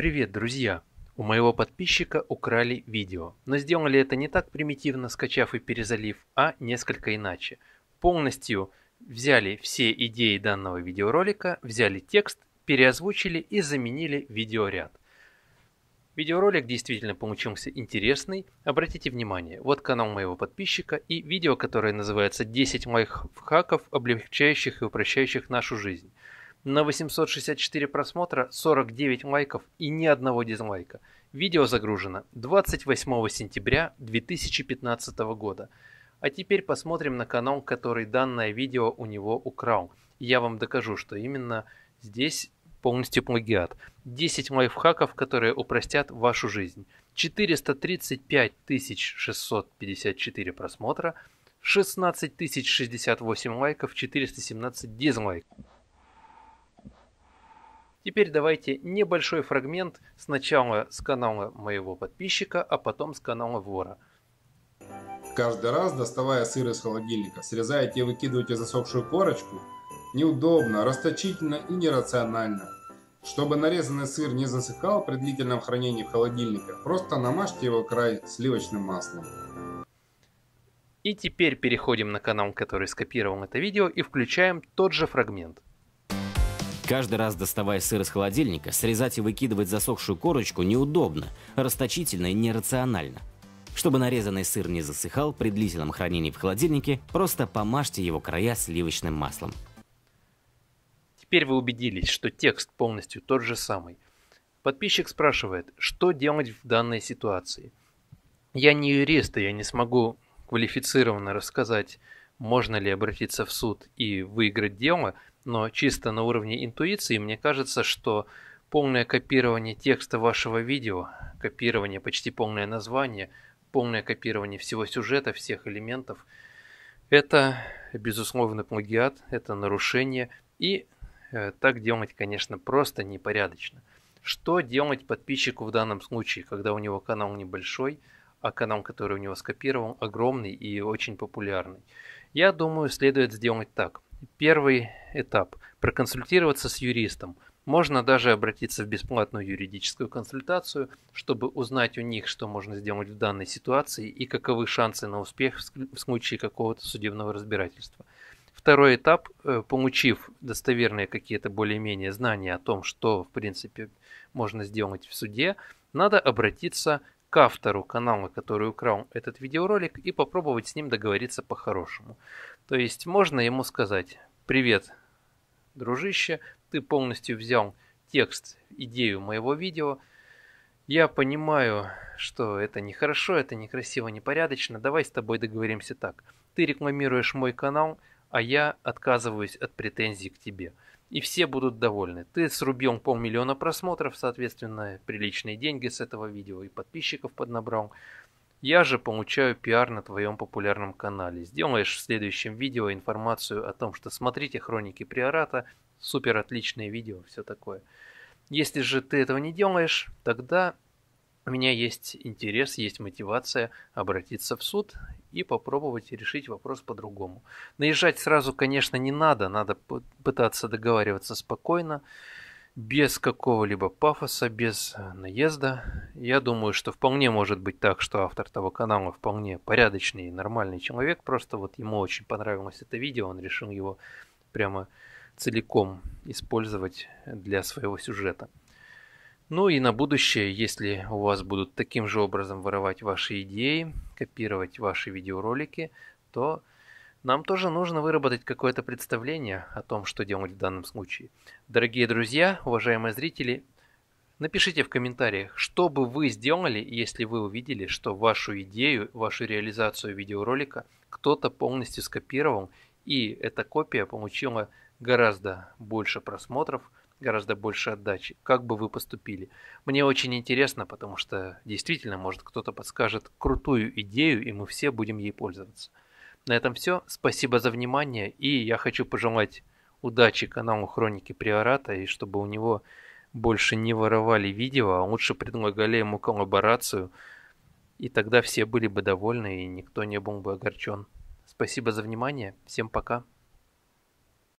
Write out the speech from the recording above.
Привет, друзья! У моего подписчика украли видео, но сделали это не так примитивно, скачав и перезалив, а несколько иначе. Полностью взяли все идеи данного видеоролика, взяли текст, переозвучили и заменили видеоряд. Видеоролик действительно получился интересный. Обратите внимание, вот канал моего подписчика и видео, которое называется «10 моих хаков, облегчающих и упрощающих нашу жизнь». На 864 просмотра, 49 лайков и ни одного дизлайка. Видео загружено 28 сентября 2015 года. А теперь посмотрим на канал, который данное видео у него украл. Я вам докажу, что именно здесь полностью плагиат. 10 лайфхаков, которые упростят вашу жизнь. 435 654 просмотра, 16 068 лайков, 417 дизлайков. Теперь давайте небольшой фрагмент сначала с канала моего подписчика, а потом с канала вора. Каждый раз, доставая сыр из холодильника, срезаете и выкидываете засохшую корочку? Неудобно, расточительно и нерационально. Чтобы нарезанный сыр не засыхал при длительном хранении в холодильнике, просто намажьте его край сливочным маслом. И теперь переходим на канал, который скопировал это видео и включаем тот же фрагмент. Каждый раз доставая сыр из холодильника, срезать и выкидывать засохшую корочку неудобно, расточительно и нерационально. Чтобы нарезанный сыр не засыхал при длительном хранении в холодильнике, просто помажьте его края сливочным маслом. Теперь вы убедились, что текст полностью тот же самый. Подписчик спрашивает, что делать в данной ситуации. Я не юрист, и я не смогу квалифицированно рассказать, можно ли обратиться в суд и выиграть дело – но чисто на уровне интуиции мне кажется, что полное копирование текста вашего видео, копирование, почти полное название, полное копирование всего сюжета, всех элементов, это, безусловно, плагиат, это нарушение, и э, так делать, конечно, просто непорядочно. Что делать подписчику в данном случае, когда у него канал небольшой, а канал, который у него скопирован, огромный и очень популярный? Я думаю, следует сделать так – Первый этап – проконсультироваться с юристом. Можно даже обратиться в бесплатную юридическую консультацию, чтобы узнать у них, что можно сделать в данной ситуации и каковы шансы на успех в случае какого-то судебного разбирательства. Второй этап, э, получив достоверные какие-то более-менее знания о том, что, в принципе, можно сделать в суде, надо обратиться к автору канала, который украл этот видеоролик, и попробовать с ним договориться по-хорошему. То есть можно ему сказать «Привет, дружище, ты полностью взял текст, идею моего видео. Я понимаю, что это нехорошо, это некрасиво, непорядочно. Давай с тобой договоримся так. Ты рекламируешь мой канал, а я отказываюсь от претензий к тебе. И все будут довольны. Ты срубил полмиллиона просмотров, соответственно, приличные деньги с этого видео и подписчиков поднабрал. Я же получаю пиар на твоем популярном канале. Сделаешь в следующем видео информацию о том, что смотрите хроники Приората, супер отличное видео, все такое. Если же ты этого не делаешь, тогда у меня есть интерес, есть мотивация обратиться в суд и попробовать решить вопрос по-другому. Наезжать сразу, конечно, не надо, надо пытаться договариваться спокойно без какого-либо пафоса, без э, наезда. Я думаю, что вполне может быть так, что автор того канала вполне порядочный и нормальный человек. Просто вот ему очень понравилось это видео, он решил его прямо целиком использовать для своего сюжета. Ну и на будущее, если у вас будут таким же образом воровать ваши идеи, копировать ваши видеоролики, то нам тоже нужно выработать какое-то представление о том, что делать в данном случае. Дорогие друзья, уважаемые зрители, напишите в комментариях, что бы вы сделали, если вы увидели, что вашу идею, вашу реализацию видеоролика кто-то полностью скопировал, и эта копия получила гораздо больше просмотров, гораздо больше отдачи. Как бы вы поступили? Мне очень интересно, потому что действительно, может, кто-то подскажет крутую идею, и мы все будем ей пользоваться. На этом все. Спасибо за внимание. И я хочу пожелать удачи каналу Хроники Приората. И чтобы у него больше не воровали видео, а лучше предлагали ему коллаборацию. И тогда все были бы довольны, и никто не был бы огорчен. Спасибо за внимание. Всем пока.